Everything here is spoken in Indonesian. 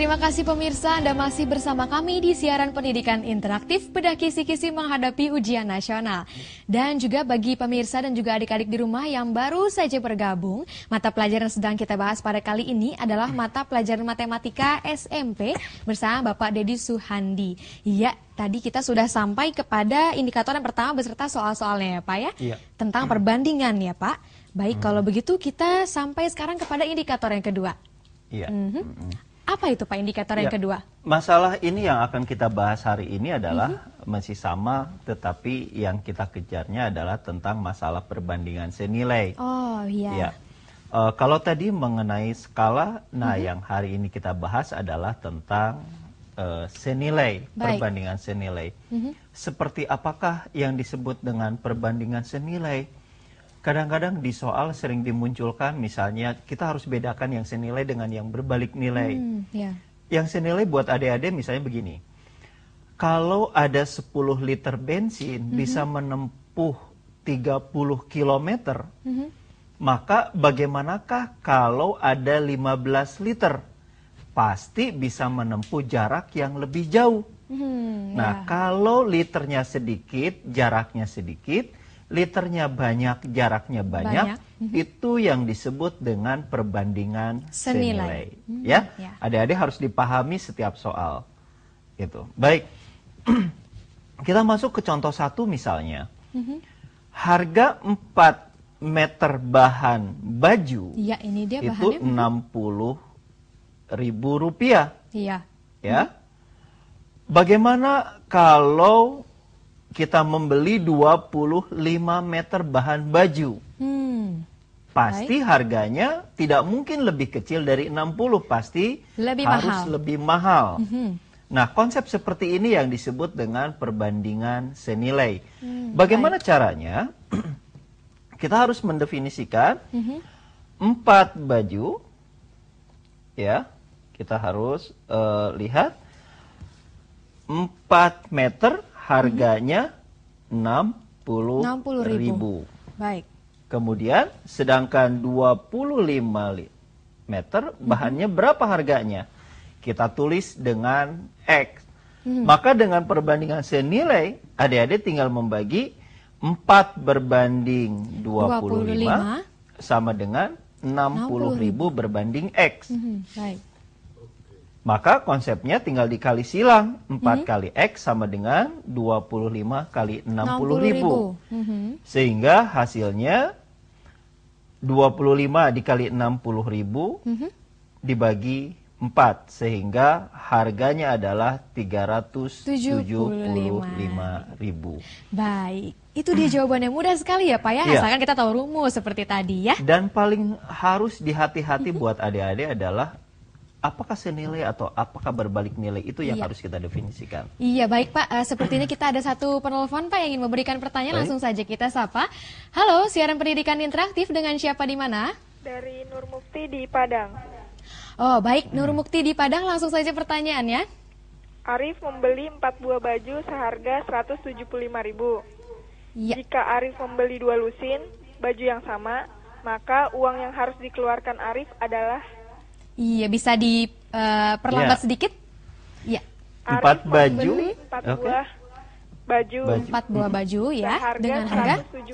Terima kasih pemirsa Anda masih bersama kami di siaran pendidikan interaktif bedah Kisi-Kisi menghadapi ujian nasional. Dan juga bagi pemirsa dan juga adik-adik di rumah yang baru saja bergabung, mata pelajaran sedang kita bahas pada kali ini adalah mata pelajaran matematika SMP bersama Bapak Dedi Suhandi. Iya, tadi kita sudah sampai kepada indikator yang pertama beserta soal-soalnya ya Pak ya. Iya. Tentang hmm. perbandingan ya Pak. Baik, hmm. kalau begitu kita sampai sekarang kepada indikator yang kedua. Iya. Mm -hmm. Apa itu Pak indikator ya, yang kedua? Masalah ini yang akan kita bahas hari ini adalah mhm. masih sama tetapi yang kita kejarnya adalah tentang masalah perbandingan senilai. Oh iya. Ya. Uh, kalau tadi mengenai skala, nah mhm. yang hari ini kita bahas adalah tentang uh, senilai, Baik. perbandingan senilai. Mhm. Seperti apakah yang disebut dengan perbandingan senilai? kadang-kadang di soal sering dimunculkan misalnya kita harus bedakan yang senilai dengan yang berbalik nilai. Hmm, yeah. Yang senilai buat adik-adik misalnya begini. Kalau ada 10 liter bensin mm -hmm. bisa menempuh 30 km, mm -hmm. maka bagaimanakah kalau ada 15 liter? Pasti bisa menempuh jarak yang lebih jauh. -hmm, nah, yeah. kalau liternya sedikit, jaraknya sedikit, liternya banyak, jaraknya banyak, banyak. Mhm. itu yang disebut dengan perbandingan senilai. senilai. Mm -hmm. Ya, yeah. adik-adik harus dipahami setiap soal. Itu. Baik, kita masuk ke contoh satu misalnya. Mm -hmm. Harga 4 meter bahan baju ya, ini dia itu mhm. enam puluh ribu rupiah. Iya. Ya. Mm -hmm. Bagaimana kalau kita membeli 25 meter bahan baju. Hmm. Pasti Baik. harganya tidak mungkin lebih kecil dari 60, pasti lebih harus mahal. lebih mahal. Mm -hmm. Nah, konsep seperti ini yang disebut dengan perbandingan senilai. Hmm. Bagaimana Baik. caranya? kita harus mendefinisikan mm -hmm. empat baju, ya. Kita harus uh, lihat 4 meter harganya enam puluh ribu. Baik. Kemudian sedangkan 25 meter mhm. bahannya mm -hmm. berapa harganya? Kita tulis dengan X. Mm -hmm. Maka dengan perbandingan senilai, adik-adik tinggal membagi 4 berbanding 25, 25 sama dengan 60.000 60 ribu berbanding X. Mm -hmm. Baik. Maka konsepnya tinggal dikali silang. 4 mm -hmm. kali X sama dengan 25 kali 60 ribu. Mm -hmm. Sehingga hasilnya 25 dikali 60 ribu mm -hmm. dibagi 4 sehingga harganya adalah 375 ribu. Baik, itu dia jawabannya mudah sekali ya Pak ya, ya. asalkan kita tahu rumus seperti tadi ya. Dan paling harus dihati-hati buat adik-adik adalah apakah senilai atau apakah berbalik nilai itu yang iya. harus kita definisikan. Iya, baik Pak. Uh, sepertinya kita ada satu penelpon Pak yang ingin memberikan pertanyaan. Baik. Langsung saja kita sapa. Halo, siaran pendidikan interaktif dengan siapa di mana? Dari Nur Mukti di Padang. Oh, baik. Hmm. Nur Mukti di Padang, langsung saja pertanyaannya. Arif membeli 4 buah baju seharga 175.000. Ya. Jika Arif membeli dua lusin, baju yang sama, maka uang yang harus dikeluarkan Arif adalah Iya, bisa diperlambat eh, uh, ya. sedikit? Iya. Empat baju. empat Okay. Baju. Empat buah baju ya dengan harga